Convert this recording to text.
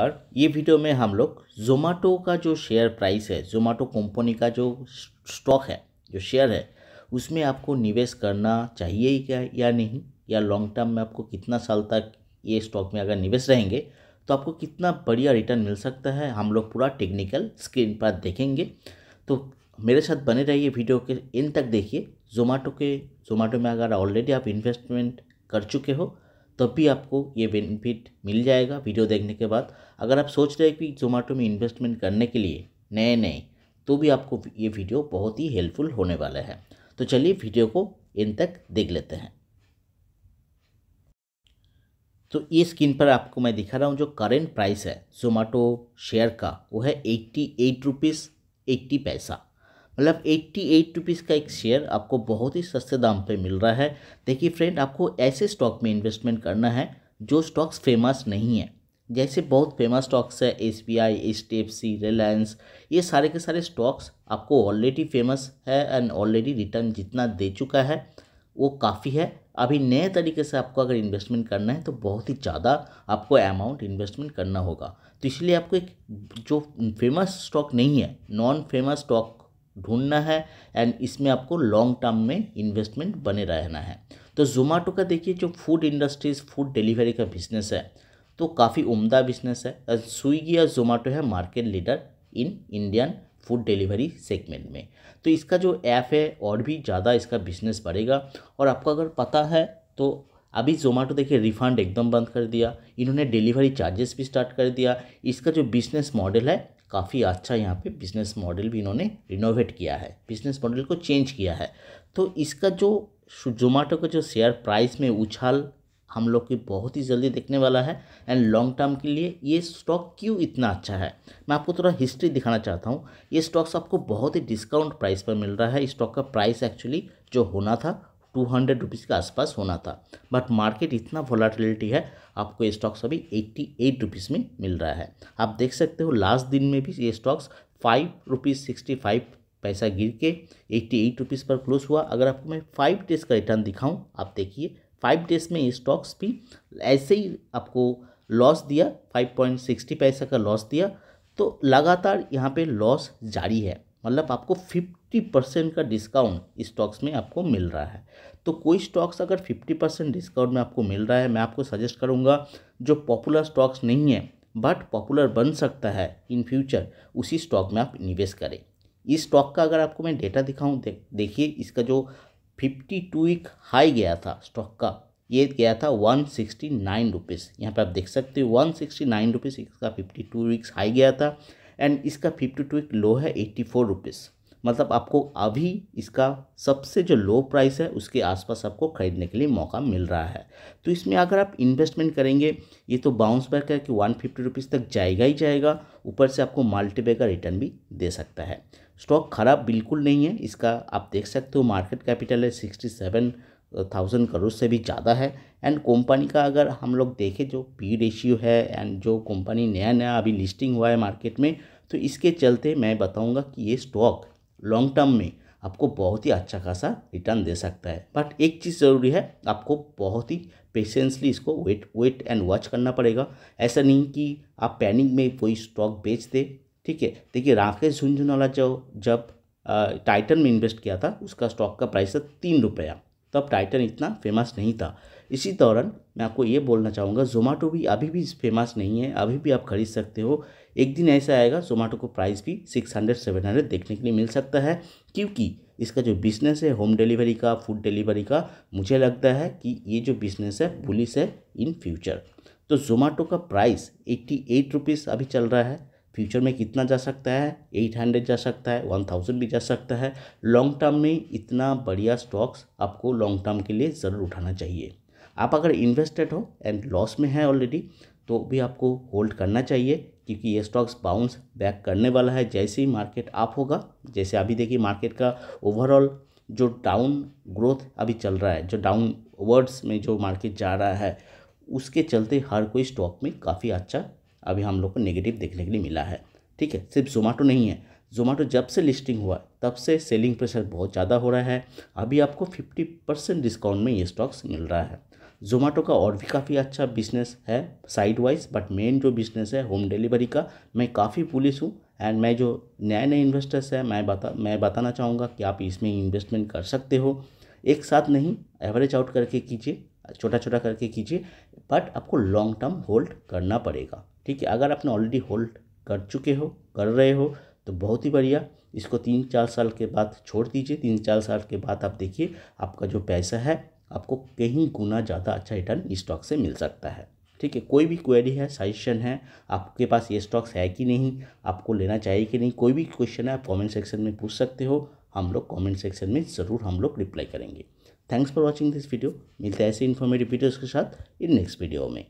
और ये वीडियो में हम लोग जोमाटो का जो शेयर प्राइस है जोमाटो कंपनी का जो स्टॉक है जो शेयर है उसमें आपको निवेश करना चाहिए ही क्या या नहीं या लॉन्ग टर्म में आपको कितना साल तक ये स्टॉक में अगर निवेश रहेंगे तो आपको कितना बढ़िया रिटर्न मिल सकता है हम लोग पूरा टेक्निकल स्क्रीन पर देखेंगे तो मेरे साथ बने रहिए वीडियो के इन तक देखिए जोमाटो के जोमाटो में अगर ऑलरेडी आप इन्वेस्टमेंट कर चुके हो तब भी आपको ये बेनिफिट मिल जाएगा वीडियो देखने के बाद अगर आप सोच रहे हैं कि जोमेटो में इन्वेस्टमेंट करने के लिए नए नए तो भी आपको ये वीडियो बहुत ही हेल्पफुल होने वाला है तो चलिए वीडियो को इन तक देख लेते हैं तो ये स्क्रीन पर आपको मैं दिखा रहा हूँ जो करेंट प्राइस है जोमेटो शेयर का वो है एट्टी एट रुपीज़ एट्टी पैसा मतलब 88 एट का एक शेयर आपको बहुत ही सस्ते दाम पे मिल रहा है देखिए फ्रेंड आपको ऐसे स्टॉक में इन्वेस्टमेंट करना है जो स्टॉक्स फेमस नहीं है जैसे बहुत फेमस स्टॉक्स है S B I H D F C Reliance ये सारे के सारे स्टॉक्स आपको ऑलरेडी फेमस है एंड ऑलरेडी रिटर्न जितना दे चुका है वो काफ़ी है अभी नए तरीके से आपको अगर इन्वेस्टमेंट करना है तो बहुत ही ज़्यादा आपको अमाउंट इन्वेस्टमेंट करना होगा तो इसलिए आपको एक जो फेमस स्टॉक नहीं है नॉन फेमस स्टॉक ढूंढना है एंड इसमें आपको लॉन्ग टर्म में इन्वेस्टमेंट बने रहना है तो जोमेटो का देखिए जो फूड इंडस्ट्रीज फूड डिलीवरी का बिजनेस है तो काफ़ी उम्दा बिजनेस है स्विगी या जोमेटो है market leader in Indian food delivery segment में तो इसका जो ऐप है और भी ज़्यादा इसका बिजनेस बढ़ेगा और आपको अगर पता है तो अभी जोमेटो देखिए रिफंड एकदम बंद कर दिया इन्होंने डिलीवरी चार्जेस भी स्टार्ट कर दिया इसका जो बिजनेस मॉडल है काफ़ी अच्छा यहाँ पे बिजनेस मॉडल भी इन्होंने रिनोवेट किया है बिजनेस मॉडल को चेंज किया है तो इसका जो जोमेटो का जो शेयर प्राइस में उछाल हम लोग की बहुत ही जल्दी देखने वाला है एंड लॉन्ग टर्म के लिए ये स्टॉक क्यों इतना अच्छा है मैं आपको थोड़ा हिस्ट्री दिखाना चाहता हूँ ये स्टॉक्स आपको बहुत ही डिस्काउंट प्राइस पर मिल रहा है स्टॉक का प्राइस एक्चुअली जो होना था टू हंड्रेड रुपीज़ के आसपास होना था बट मार्केट इतना वॉलाटिलिटी है आपको ये स्टॉक्स अभी एट्टी एट रुपीज़ में मिल रहा है आप देख सकते हो लास्ट दिन में भी ये stocks five rupees sixty five पैसा गिर के एट्टी एट रुपीज़ पर क्लोज हुआ अगर आपको मैं फाइव डेज़ का रिटर्न दिखाऊँ आप देखिए फाइव डेज़ में ये स्टॉक्स भी ऐसे ही आपको लॉस दिया फाइव पॉइंट सिक्सटी पैसा का लॉस दिया तो लगातार यहाँ पे लॉस जारी है मतलब आपको 50 परसेंट का डिस्काउंट स्टॉक्स में आपको मिल रहा है तो कोई स्टॉक्स अगर 50 परसेंट डिस्काउंट में आपको मिल रहा है मैं आपको सजेस्ट करूँगा जो पॉपुलर स्टॉक्स नहीं है बट पॉपुलर बन सकता है इन फ्यूचर उसी स्टॉक में आप निवेश करें इस स्टॉक का अगर आपको मैं डेटा दिखाऊँ देखिए इसका जो फिफ्टी टू वीक हाई गया था स्टॉक का ये गया था वन सिक्सटी नाइन रुपीज़ यहाँ पर आप देख सकते हो वन सिक्सटी नाइन रुपीज़ इसका फिफ्टी टू वीक्स हाई गया था एंड इसका फिफ्टी टू एक लो है एट्टी फोर रुपीज़ मतलब आपको अभी इसका सबसे जो लो प्राइस है उसके आसपास आपको ख़रीदने के लिए मौका मिल रहा है तो इसमें अगर आप इन्वेस्टमेंट करेंगे ये तो बाउंस बैक है कि वन फिफ्टी रुपीज़ तक जाएगा ही जाएगा ऊपर से आपको मल्टीबे का रिटर्न भी दे सकता है स्टॉक ख़राब बिल्कुल नहीं है इसका आप देख सकते हो मार्केट कैपिटल है सिक्सटी सेवन थाउजेंड करोड़ से भी ज़्यादा है एंड कंपनी का अगर हम लोग देखें जो पी रेशियो है एंड जो कंपनी नया नया अभी लिस्टिंग हुआ है मार्केट में तो इसके चलते मैं बताऊंगा कि ये स्टॉक लॉन्ग टर्म में आपको बहुत ही अच्छा खासा रिटर्न दे सकता है बट एक चीज़ ज़रूरी है आपको बहुत ही पेशेंसली इसको वेट वेट एंड वॉच करना पड़ेगा ऐसा नहीं कि आप पैनिक में कोई स्टॉक बेच दे ठीक है देखिए राकेश झुंझुनवाला जो जब टाइटन में इन्वेस्ट किया था उसका स्टॉक का प्राइस था तीन रुपया तब टाइटन इतना फेमस नहीं था इसी दौरान मैं आपको ये बोलना चाहूँगा जोमेटो भी अभी भी फेमस नहीं है अभी भी आप खरीद सकते हो एक दिन ऐसा आएगा जोमेटो को प्राइस भी सिक्स हंड्रेड सेवन हंड्रेड देखने के लिए मिल सकता है क्योंकि इसका जो बिजनेस है होम डिलीवरी का फूड डिलीवरी का मुझे लगता है कि ये जो बिजनेस है पुलिस है इन फ्यूचर तो जोमेटो का प्राइस एट्टी एट रुपीज़ अभी चल रहा है फ्यूचर में कितना जा सकता है एट हंड्रेड जा सकता है वन थाउजेंड भी जा सकता है लॉन्ग टर्म में इतना बढ़िया स्टॉक्स आपको लॉन्ग टर्म के लिए ज़रूर उठाना चाहिए आप अगर इन्वेस्टेड हो एंड लॉस में है ऑलरेडी तो भी आपको होल्ड करना चाहिए क्योंकि ये स्टॉक्स बाउंस बैक करने वाला है जैसे ही मार्केट अप होगा जैसे अभी देखिए मार्केट का ओवरऑल जो डाउन ग्रोथ अभी चल रहा है जो डाउन वर्ड्स में जो मार्केट जा रहा है उसके चलते हर कोई स्टॉक में काफ़ी अच्छा अभी हम लोग को नेगेटिव देखने के लिए मिला है ठीक है सिर्फ जोमेटो नहीं है जोमेटो जब से लिस्टिंग हुआ तब से सेलिंग प्रेशर बहुत ज़्यादा हो रहा है अभी आपको फिफ्टी परसेंट डिस्काउंट में ये स्टॉक्स मिल रहा है जोमेटो का और भी काफ़ी अच्छा बिजनेस है साइड वाइज बट मेन जो बिजनेस है होम डिलीवरी का मैं काफ़ी पुलिस हूँ एंड मैं जो नए नए इन्वेस्टर्स हैं मैं बता मैं बताना चाहूँगा कि आप इसमें इन्वेस्टमेंट कर सकते हो एक साथ नहीं एवरेज आउट करके कीजिए छोटा छोटा करके कीजिए बट आपको लॉन्ग टर्म होल्ड करना पड़ेगा ठीक है अगर आपने ऑलरेडी होल्ड कर चुके हो कर रहे हो तो बहुत ही बढ़िया इसको तीन चार साल के बाद छोड़ दीजिए तीन चार साल के बाद आप देखिए आपका जो पैसा है आपको कहीं गुना ज़्यादा अच्छा रिटर्न स्टॉक से मिल सकता है ठीक है कोई भी क्वेरी है सजेशन है आपके पास ये स्टॉक्स है कि नहीं आपको लेना चाहिए कि नहीं कोई भी क्वेश्चन है आप कॉमेंट सेक्शन में पूछ सकते हो हम लोग कॉमेंट सेक्शन में ज़रूर हम लोग रिप्लाई करेंगे thanks for watching this video मिलते हैं ऐसे इन्फॉर्मेटिव वीडियोज़ के साथ इन नेक्स्ट वीडियो में